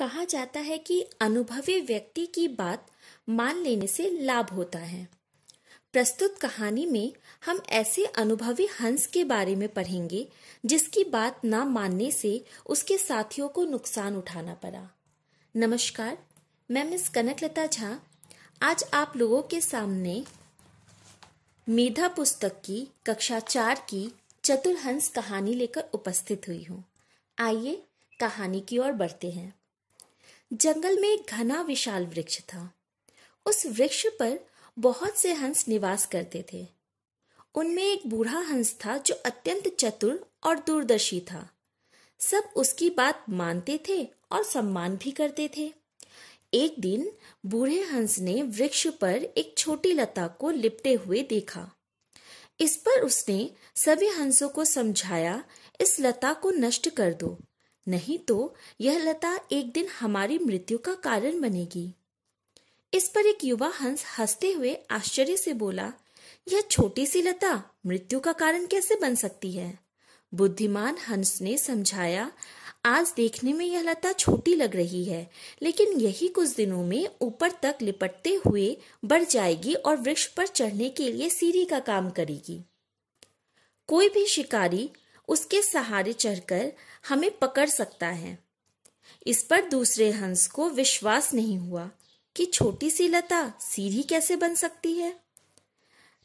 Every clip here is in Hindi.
कहा जाता है कि अनुभवी व्यक्ति की बात मान लेने से लाभ होता है प्रस्तुत कहानी में हम ऐसे अनुभवी हंस के बारे में पढ़ेंगे जिसकी बात न मानने से उसके साथियों को नुकसान उठाना पड़ा नमस्कार मैं मिस कनकलता झा आज आप लोगों के सामने मेधा पुस्तक की कक्षा चार की चतुर हंस कहानी लेकर उपस्थित हुई हूँ आइए कहानी की ओर बढ़ते हैं जंगल में एक घना विशाल वृक्ष था उस वृक्ष पर बहुत से हंस निवास करते थे उनमें एक बूढ़ा हंस था जो अत्यंत चतुर और दूरदर्शी था सब उसकी बात मानते थे और सम्मान भी करते थे एक दिन बूढ़े हंस ने वृक्ष पर एक छोटी लता को लिपटे हुए देखा इस पर उसने सभी हंसों को समझाया इस लता को नष्ट कर दो नहीं तो यह लता एक दिन हमारी मृत्यु का कारण बनेगी इस पर एक युवा हंस हंसते हुए आश्चर्य से बोला यह छोटी सी लता मृत्यु का कारण कैसे बन सकती है बुद्धिमान हंस ने समझाया आज देखने में यह लता छोटी लग रही है लेकिन यही कुछ दिनों में ऊपर तक लिपटते हुए बढ़ जाएगी और वृक्ष पर चढ़ने के लिए सीढ़ी का काम करेगी कोई भी शिकारी उसके सहारे चढ़कर हमें पकड़ सकता है इस पर दूसरे हंस को विश्वास नहीं हुआ कि छोटी सी लता सीढ़ी कैसे बन सकती है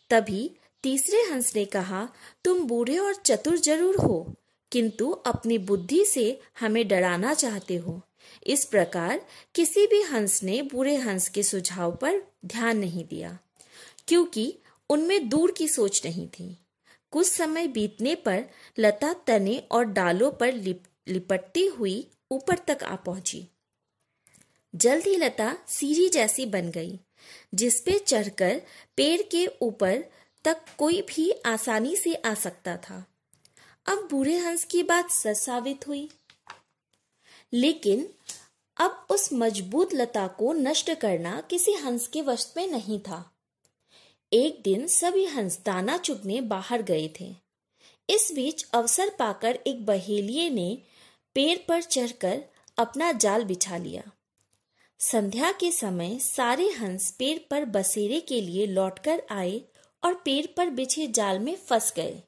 तभी तीसरे हंस ने कहा तुम बूढ़े और चतुर जरूर हो किंतु अपनी बुद्धि से हमें डराना चाहते हो इस प्रकार किसी भी हंस ने बूढ़े हंस के सुझाव पर ध्यान नहीं दिया क्योंकि उनमें दूर की सोच नहीं थी कुछ समय बीतने पर लता तने और डालों पर लिप, लिपटती हुई ऊपर तक आ पहुंची जल्द ही लता सीढ़ी जैसी बन गई जिसपे चढ़कर पेड़ के ऊपर तक कोई भी आसानी से आ सकता था अब बूढ़े हंस की बात सच साबित हुई लेकिन अब उस मजबूत लता को नष्ट करना किसी हंस के वश में नहीं था एक दिन सभी हंस दाना चुगने बाहर गए थे इस बीच अवसर पाकर एक बहेलिए ने पेड़ पर चढ़कर अपना जाल बिछा लिया संध्या के समय सारे हंस पेड़ पर बसेरे के लिए लौटकर आए और पेड़ पर बिछे जाल में फंस गए